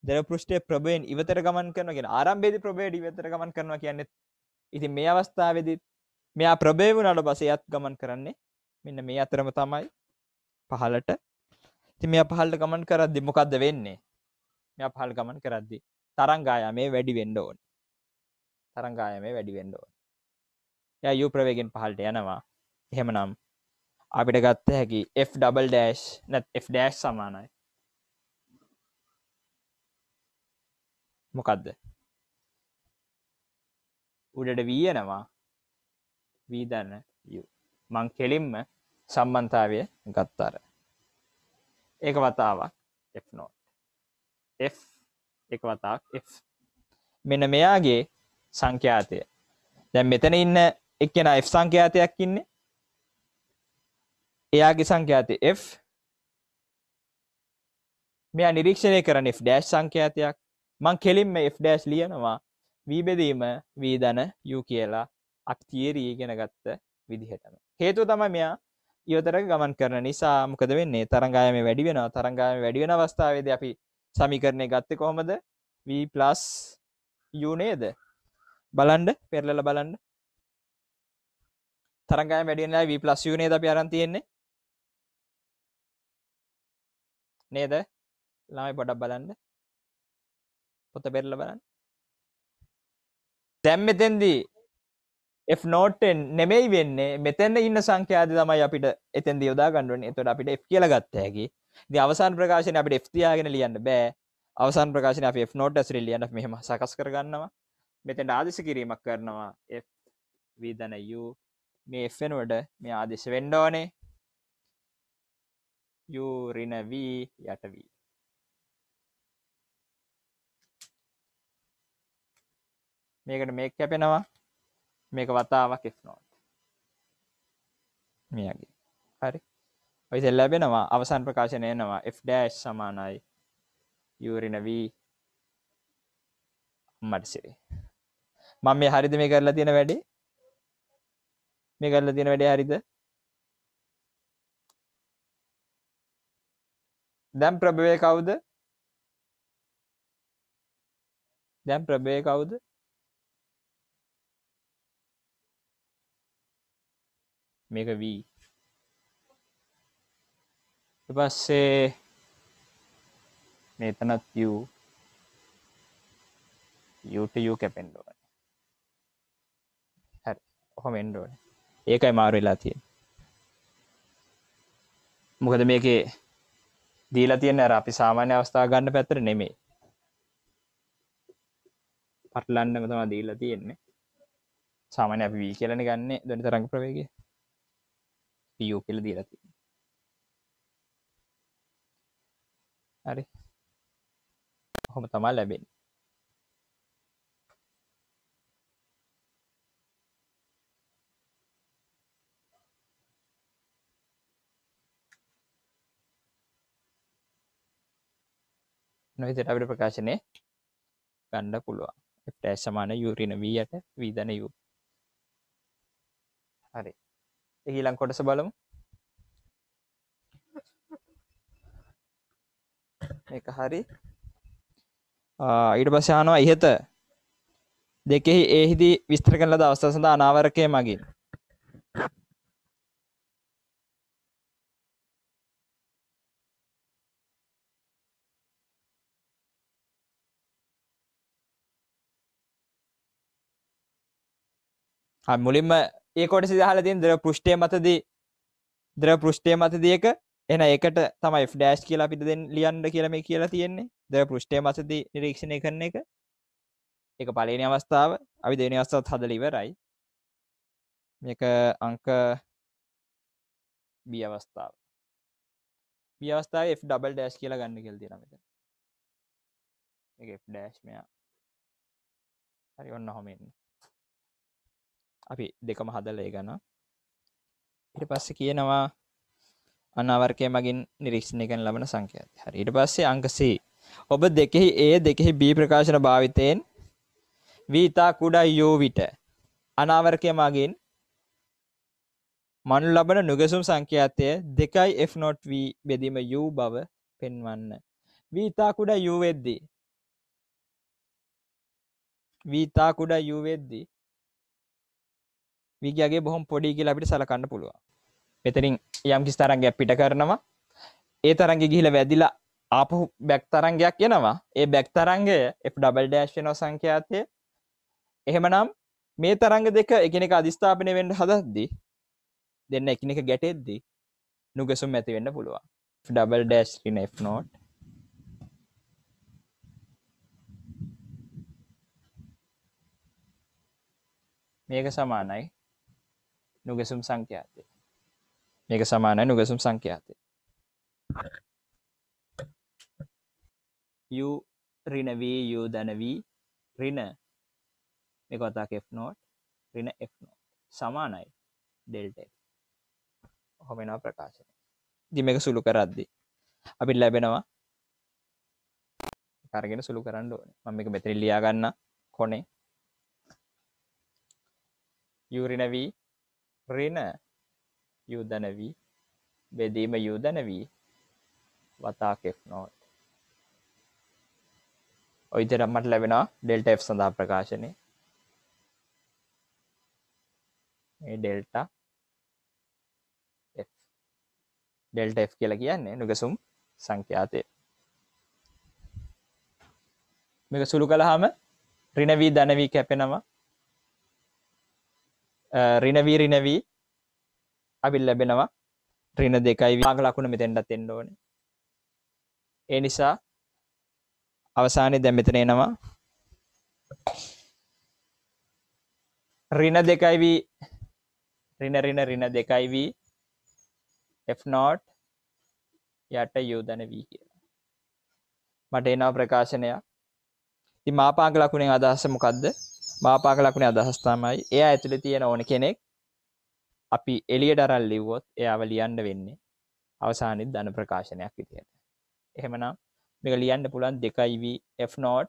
දෙරපෘෂ්ටය ප්‍රබයෙන් ඉවතර ගමන් කරනගෙන ආරම්බේදි ප්‍රබේඩ ඉවතර ගමන් කරනවා කියන්නේ ඉතින් මේ අවස්ථාවදි මෙයා ප්‍රබේ වුණට බස යත් ගමන් කරන්නේ මෙන්න මේ අතරම තමයි පහලට ඉති මෙය පහල්ට ගමන් කරද්දි මොකක්ද වෙන්නේ මෙ පහල් ගමන් කරද්දි තරංගායා මේ වැඩි වෙන්ඩ ඕන තරංගායමේ වැඩි වෙන්ඩෝ ය යු ප්‍රවේගෙන් පහල්ට යනවා එහෙමනම් අපිට ගත්ත හැකි F ඩබල් ඩෑශ් නැත් F ඩෑශ් සමානයි මොකක්ද උඩට වීයනවා වීදන්න යු මං කෙලින්ම සම්බන්තාවය ගත්තාර ඒක වතාවක් F නෝ F එක වතාක් F මෙන මෙයාගේ සංඛ්‍යාතය දැන් මෙතන ඉන්න එක්කෙනා F සංඛ්‍යාතයක් ඉන්නේ එයාගේ සංඛ්‍යාතය F මෙයා නිරීක්ෂණය කරන F ඩෑෂ් සංඛ්‍යාතයක් මං කෙලින්ම F ඩෑෂ් ලියනවා V බෙදීම V ධන U කියලා අක්තියරී ඉගෙන ගත්ත විදිහටම හේතුව තමයි මෙයා ඉවතර ගමන් කරන නිසා මොකද වෙන්නේ තරංගායම වැඩි වෙනවා තරංගායම වැඩි වෙන අවස්ථාවේදී අපි සමීකරණය ගත්තේ කොහොමද V+ U නේද බලන්ඩ පෙරලල බලන්න තරගය වැඩියලා වී ප්ලස්යුනේ ද පියරන් තියෙන්නේ නේද ළමයි පොඩක් බලන්න පොත පෙරල බලන්න දැම් මෙතෙන්දී F නෝටෙන් නෙමෙයි වෙන්නේ මෙතැන්න ඉන්න සංඛ්‍යාද තමයි අපිට එතැන්ද යොදා ගණඩුවෙන් එතොට අපිට F කියල ගත්තහැකි ද අවසන් ප්‍රකාශන අපිට F තියාගෙන ලියන්න බෑ අවසන් ප්‍රකාශන F නෝට ඇසිරි ලියන්න මෙහම සකස් කරගන්නවා මෙතෙන්ට ආදේශ කිරීමක් කරනවා F වීදන U මේ F වෙනුවට මේ ආදේශ වෙන්න ඕනේ U ඍණ V යට V මේකට මේක කැපෙනවා මේක වතාවක් F නෝට් මේගේ හරි ඔයි සෙල් ලැබෙනවා අවසන් ප්‍රකාශනය එනවා F ඩෑශ් සමානයි යූරින වී මටසිරේ මම මේ හරිද මේ කරලා තියෙන වැඩේ මේ කරලා තියෙන වැඩේ හරිද දැන් ප්‍රභවය කවුද දැන් ප්‍රභවය කවුද මේක වී පස්සේ මෙතනත් යූ යුට යු කැපෙන්ඩුවන ඔහොම එන්ඩෝන ඒකයි මාරු වෙලා තියෙන මොකද මේකේ දීලා තියෙන අර අපි සාමාන්‍ය අවස්ථා ගන්න පැත්තර නෙමේ පටලන්නම තමා දීලා තියෙන්නේ සාමාන්‍ය අපි වී කියලන ගන්න දොනි තරඟ ප්‍රවේග පියෝ කියල දීලා තිය හරි හොම තමා ලැබෙන්නේ නොවිතට අපිට ප්‍රකාශනය ගණ්ඩ පුළුවන් එට්ටෑ සමාන යුරින වීයට වීදන යු හරි එහිලං කොටස බලමු එක හරි ඊට පසයානවා ඉහත දෙකෙහි ඒහිදී විස්තර කරල දවස්ථ සඳහා අනාවරකය මගින් මුලින්ම ඒකොට සිදහල තින් දර පෘෂ්ටය මතදී දර පෘෂ්ටය මතදයක එන එකට තමයි ෆ්ඩෑස්් කියලා පිට දෙෙන් ලියන්ඩ කියලම කියලා තියෙන්නේ ද පෘෂ්ටය මසද නිරීක්ෂණය කරන එක එක පලන අවස්ථාව අපි දෙන අවස්ථත් හදලිවරයි මේක අංක බිය අවස්ථාව බියවස්ථාව ඩබල් ඩෑස් කියලා ගන්න කෙල් තිරමත ඩෑස්් මෙයා හරි ඔන්න හොමෙන්න්න අපි දෙකම හදල ඒගන්න ඉට පස්ස කියනවා අනවර්කය මගින් නිරීක්ෂණයකන් ලබන සංකයත් හරි ඉට පස්සේ අංකසී ඔබ දෙකෙහි ඒ දෙකෙහි බී ප්‍රකාශන භාවිතයෙන් වීතා කුඩා යෝ විට අනාවර්කය මගින් මනු ලබන නුගසුම් සංඛ්‍යාතය දෙකයි F0V බෙදීම U බව පෙන්වන්න. වීතා කුඩා U වෙද්දී වීතා කුඩා U වෙද්දී විගගේ බොහොම පොඩි කියලා අපිට සලකන්න පුළුවන් මෙතරින් යම් කිසි තරංගයක් පිට කරනවා ඒ තරංග ගිහිල වැදිලා ආපහු බැක් තරංගයක් යනවා ඒ බැක් තරංගය Fඩබල්ඩෑශ්නෝ සංඛ්‍යාතය එහෙමනම් මේ තරංග දෙක එකනෙක අධිස්ථාපනය වෙන්ඩ හදද්දි දෙන්න එකනෙක ගැටෙද්දී නුගසුම් ඇති වෙන්න පුළුවන් ඩබල් ඩස් රින නෝට් මේක සමානයි නුගසුම් සංඛ්‍යාතය මේක සමානයි නුගසුම් සංඛ්‍යාතය යු රිනවී යු දැනවී රින එක වතා F නෝට් රින F නෝට් සමානයි ඩෙල්ට හොමෙනවා ප්‍රකාශන දිම එක සුළු කරද්දි අපිට ලැබෙනවා කරගෙන සුළු කරන්න ඕන මම එක මෙතරිල් ලියාගන්න කොනේ යුරිනවී රින යුදන වී බෙදීම යුදන වී වතාකෙක් නොවත් ඔයිතරම්මට ලැබෙන ඩෙල්ට F සඳහා ප්‍රකාශනය මේ ඩෙල්ට ඩෙල්ට F කියලා කියන්නේ නුගසුම් සංඛ්‍යාතය මේක සුළු කළහම රිනවී දනවී කැපෙනවා රිනවී රිනවී අපිල් ලැබෙනවා රින දෙකයි විාග ලකුණ මෙතෙන්ටත් එන්න ඕන ඒ නිසා අවසානය දැ මෙතන එනවා රින දෙකයි වී රින රින රින දෙකයි වී එනෝට් යට යෝධන වී කියලා මට එනවා ප්‍රකාශනයක් ති මාපාග ලකුණේ අදහස මොකක්ද බාපාක ලකුණ අදහස් තමයි එයා ඇතුළේ තියෙන ඕන කෙනෙක් අපි එළියට අරන් ලිව්වොත් එයාව ලියන්න වෙන්නේ අවසානයේ ධන ප්‍රකාශනයක් විදියට. එහෙමනම් මේක ලියන්න පුළුවන් 2v f not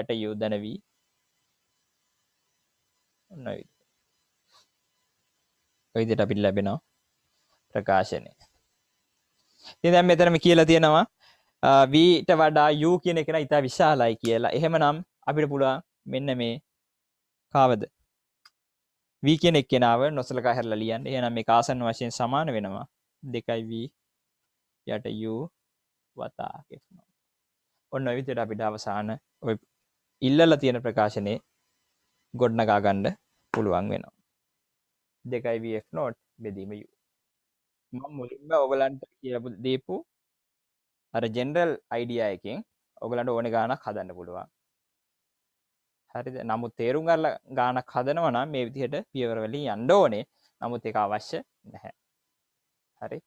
යට u ධන v ඔන්න ඔය විදිහට අපිට ලැබෙනවා ප්‍රකාශනය. ඉතින් දැන් මෙතනම කියලා තියෙනවා v ට වඩා u කියන එක ඉතා විශාලයි කියලා. එහෙමනම් අපිට පුළුවන් මෙන්න මේ කාවද වී කෙනෙක් කෙනාව නොසලකා හැරලා ලියන්න එහෙනම් මේ ආසන්න වශයෙන් සමාන වෙනවා දෙකයි වී යට යු වතා කෙනවා ඔන්න ඔය විදිහට අපිට අවසාන ඔය ඉල්ලලා තියෙන ප්‍රකාශනයේ ගොඩනගා ගන්න පුළුවන් වෙනවා දෙකයි වF නෝට් බෙදීම යු මම මුලින්ම ඔගලන්ට කියපු දීපු අර ජෙනරල් අයිඩියා එකෙන් ඔගලන්ට ඕන ගානක් හදන්න පුළුවන් හරිද නමුත් තේරුම් ගල්ල ගානක් හදනවනම් මේ විදිහට පියවරවලින් යන්න ඕනේ නමුත් එක අවශ්‍ය නැහැ හරි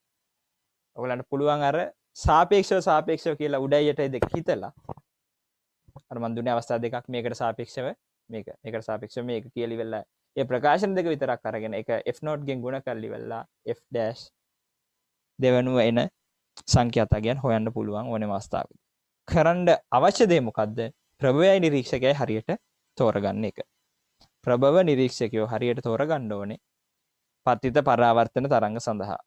ඔගලන්ට පුළුවන් අර සාපේක්ෂව සාපේක්ෂව කියලා උඩයියට දෙක හිතලා අර මන් දුන්නේ අවස්ථා දෙකක් මේකට සාපේක්ෂව මේක මේකට සාපේක්ෂව මේක කියලා ඉවරලා ඒ ප්‍රකාශන දෙක විතරක් අරගෙන එක f not ගෙන් ගුණ කරලා ඉවරලා f dash දෙවනුව එන සංඛ්‍යාතයන් හොයන්න පුළුවන් ඕනම අවස්ථාවක කරන්න අවශ්‍ය දේ මොකද්ද ප්‍රභවයයි නිරීක්ෂකයයි හරියට තෝරගන්න එක ප්‍රභව නිරීක්ෂකයෝ හරියට තෝරගණ්ඩ ඕනේ පත්තිත පරාවර්තන තරඟ සඳහා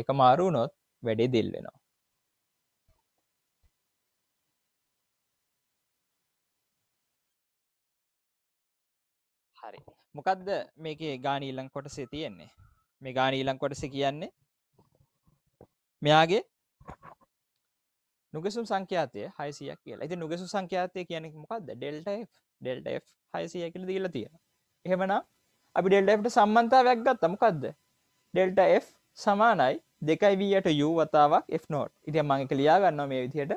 ඒක මාරුුණොත් වැඩේ දිල් වෙනවා හරි මොකක්ද මේක ගානීල්ලං කොටසේ තියෙන්නේ මේ ගානීලං කොටස කියන්නේ මෙයාගේ නුගෙසුම් සංඛ්‍යාතය හයිසියක් කියලා ඇති නුගෙසු සංඛ්‍යාතය කියනෙ මොකක්ද ඩෙල්ට ඩෙල්ට හයිසිය කියල දීලා තිය එහෙමනම් අපි ඩෙල්ට සම්බන්තාවයක් ගත් අමකක්ද ඩෙල්ට සමානයි දෙකයි වීයට යු වතාවක් එනෝට් ඉතිය මංක ලියා ගන්න මේ විදියට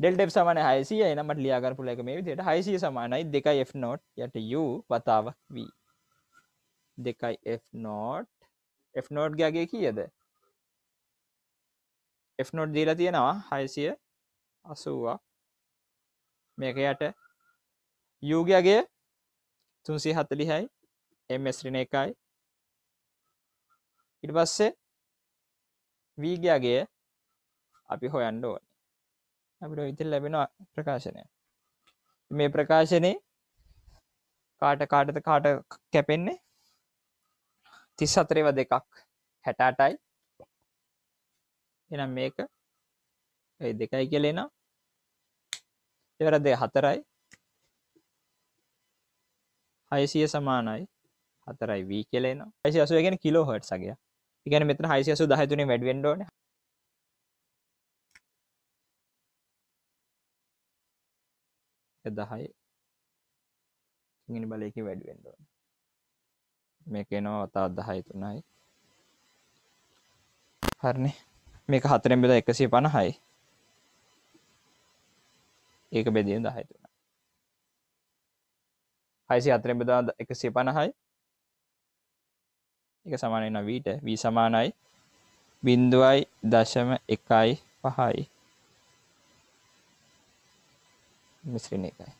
ඩෙල්ට සමන හයිසිය එනමට ලියාගරපුල එක මේ විදියට හයිසිය සමානයි දෙකයි එනෝට් යට යු වතාවක් වී දෙකයි එනෝට් එනෝට් ගගේ කියද එනෝට් දීලා තියෙනවා හයිසිය අසුවක් මේක යට යුගයගේ තුන්සේ හතලිහයි එමස්රින එකයි ඉට පස්සේ වීගයාගේ අපි හොයන්ඩ ඕන අපිට ඉතිල් ලැබෙන ප්‍රකාශනය මේ ප්‍රකාශනය කාට කාටත කාට කැපෙන්නේ තිස් අතරේව දෙකක් හැටාටයි එනම් මේක දෙකයි කියලෙනා එවර දෙ හතරයි හයිසිය සමානයි හතරයි වී කෙලන හයිසිසු ගෙන කිලෝ හට් සගේ ඉගැන මෙතන හයිසිසු දහතුන වැඩවෙන්ඩෝන එදහයි ඉනි බලයකි වැඩවෙන්ඩෝ මේක නෝ අතා අදහයි තුනයි හරණ මේක හතරෙන් බෙද එකසිය පණහයි ඒක බෙදීම දහයතුන හයිසි අතරෙන් බෙදා එකසේ පණහයි එක සමානයන වීට වී සමානයි බින්දුවයි දශම එකයි පහයි මිශ්‍රණ එකයි